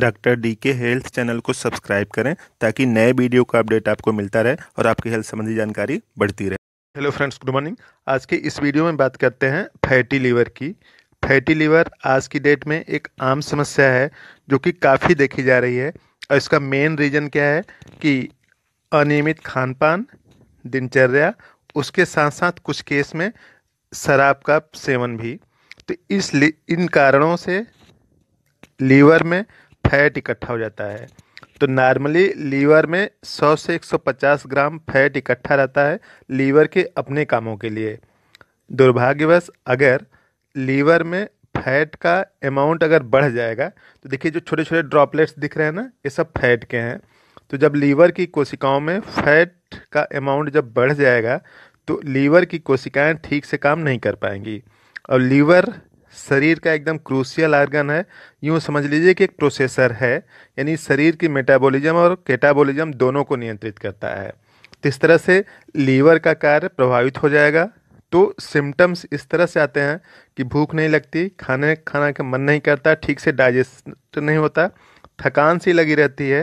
doctor D K health channel को subscribe करें ताकि नए वीडियो का अपडेट आपको मिलता रहे और आपकी हेल्थ संबंधी जानकारी बढ़ती रहे हेलो फ्रेंड्स गुड मॉर्निंग आज के इस वीडियो में बात करते हैं फैटी लीवर की फैटी लीवर आज की डेट में एक आम समस्या है जो कि काफ़ी देखी जा रही है और इसका मेन रीज़न क्या है कि अनियमित खान पान दिनचर्या उसके साथ साथ कुछ केस में शराब का सेवन भी तो इस इन कारणों से लीवर में फैट इकट्ठा हो जाता है तो नॉर्मली लीवर में 100 से 150 ग्राम फैट इकट्ठा रहता है लीवर के अपने कामों के लिए दुर्भाग्यवश अगर लीवर में फैट का अमाउंट अगर बढ़ जाएगा तो देखिए जो छोटे छोटे ड्रॉपलेट्स दिख रहे हैं ना ये सब फैट के हैं तो जब लीवर की कोशिकाओं में फैट का अमाउंट जब बढ़ जाएगा तो लीवर की कोशिकाएं ठीक से काम नहीं कर पाएंगी और लीवर शरीर का एकदम क्रूशियल आर्गन है यूँ समझ लीजिए कि एक प्रोसेसर है यानी शरीर की मेटाबॉलिज्म और कैटाबॉलिज्म दोनों को नियंत्रित करता है तो इस तरह से लीवर का कार्य प्रभावित हो जाएगा तो सिम्टम्स इस तरह से आते हैं कि भूख नहीं लगती खाने खाना का मन नहीं करता ठीक से डाइजेस्ट नहीं होता थकान सी लगी रहती है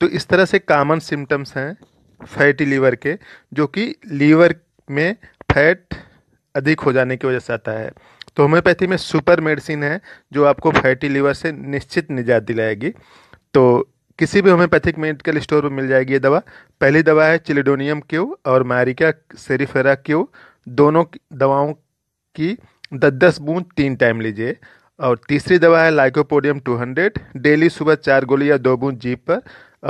तो इस तरह से कामन सिम्टम्स हैं फैटी लीवर के जो कि लीवर में फैट अधिक हो जाने की वजह से आता है तो होम्योपैथी में सुपर मेडिसिन है जो आपको फैटी लीवर से निश्चित निजात दिलाएगी तो किसी भी होम्योपैथिक मेडिकल स्टोर पर मिल जाएगी ये दवा पहली दवा है चिलिडोनियम क्यू और मैरिका सेरीफेरा क्यू दोनों दवाओं की दस दस बूंद तीन टाइम लीजिए और तीसरी दवा है लाइकोपोडियम 200 डेली सुबह चार गोली या दो बूंद जीप पर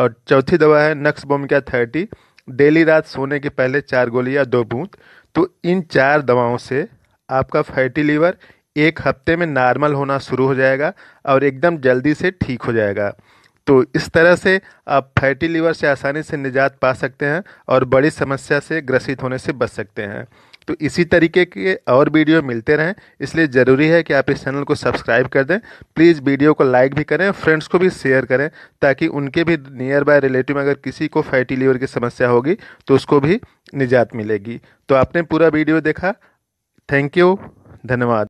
और चौथी दवा है नक्स बोमिका थर्टी डेली रात सोने के पहले चार गोली या दो बूंद तो इन चार दवाओं से आपका फैटी लीवर एक हफ्ते में नॉर्मल होना शुरू हो जाएगा और एकदम जल्दी से ठीक हो जाएगा तो इस तरह से आप फैटी लीवर से आसानी से निजात पा सकते हैं और बड़ी समस्या से ग्रसित होने से बच सकते हैं तो इसी तरीके के और वीडियो मिलते रहें इसलिए ज़रूरी है कि आप इस चैनल को सब्सक्राइब कर दें प्लीज़ वीडियो को लाइक भी करें फ्रेंड्स को भी शेयर करें ताकि उनके भी नियर बाय रिलेटिव में अगर किसी को फैटी लीवर की समस्या होगी तो उसको भी निजात मिलेगी तो आपने पूरा वीडियो देखा थैंक यू धन्यवाद